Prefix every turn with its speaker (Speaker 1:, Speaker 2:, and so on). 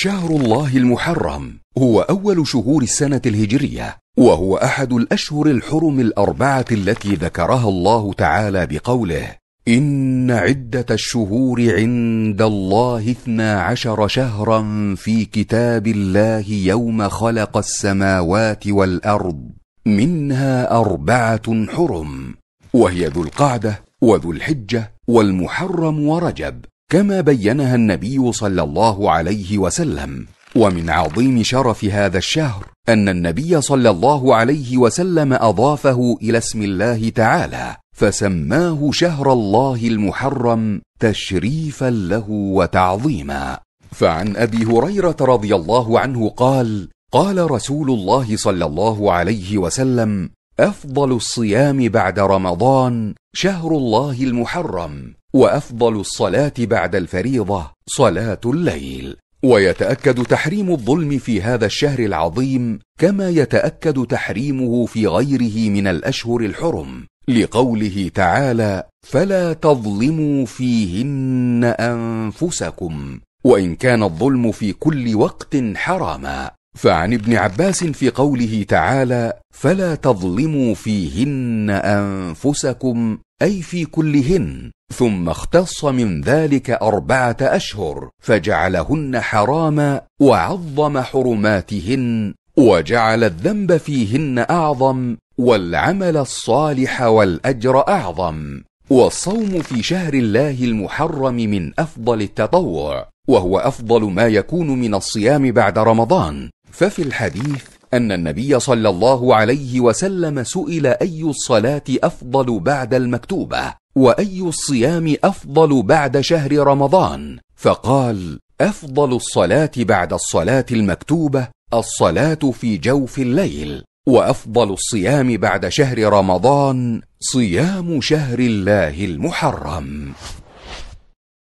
Speaker 1: شهر الله المحرم هو أول شهور السنة الهجرية وهو أحد الأشهر الحرم الأربعة التي ذكرها الله تعالى بقوله إن عدة الشهور عند الله اثنا عشر شهرا في كتاب الله يوم خلق السماوات والأرض منها أربعة حرم وهي ذو القعدة وذو الحجة والمحرم ورجب كما بينها النبي صلى الله عليه وسلم ومن عظيم شرف هذا الشهر ان النبي صلى الله عليه وسلم اضافه الى اسم الله تعالى فسماه شهر الله المحرم تشريفا له وتعظيما فعن ابي هريره رضي الله عنه قال قال رسول الله صلى الله عليه وسلم افضل الصيام بعد رمضان شهر الله المحرم وافضل الصلاه بعد الفريضه صلاه الليل ويتاكد تحريم الظلم في هذا الشهر العظيم كما يتاكد تحريمه في غيره من الاشهر الحرم لقوله تعالى فلا تظلموا فيهن انفسكم وان كان الظلم في كل وقت حراما فعن ابن عباس في قوله تعالى فلا تظلموا فيهن انفسكم اي في كلهن ثم اختص من ذلك اربعه اشهر فجعلهن حراما وعظم حرماتهن وجعل الذنب فيهن اعظم والعمل الصالح والاجر اعظم والصوم في شهر الله المحرم من افضل التطوع وهو افضل ما يكون من الصيام بعد رمضان ففي الحديث أن النبي صلى الله عليه وسلم سئل أي الصلاة أفضل بعد المكتوبة وأي الصيام أفضل بعد شهر رمضان فقال أفضل الصلاة بعد الصلاة المكتوبة الصلاة في جوف الليل وأفضل الصيام بعد شهر رمضان صيام شهر الله المحرم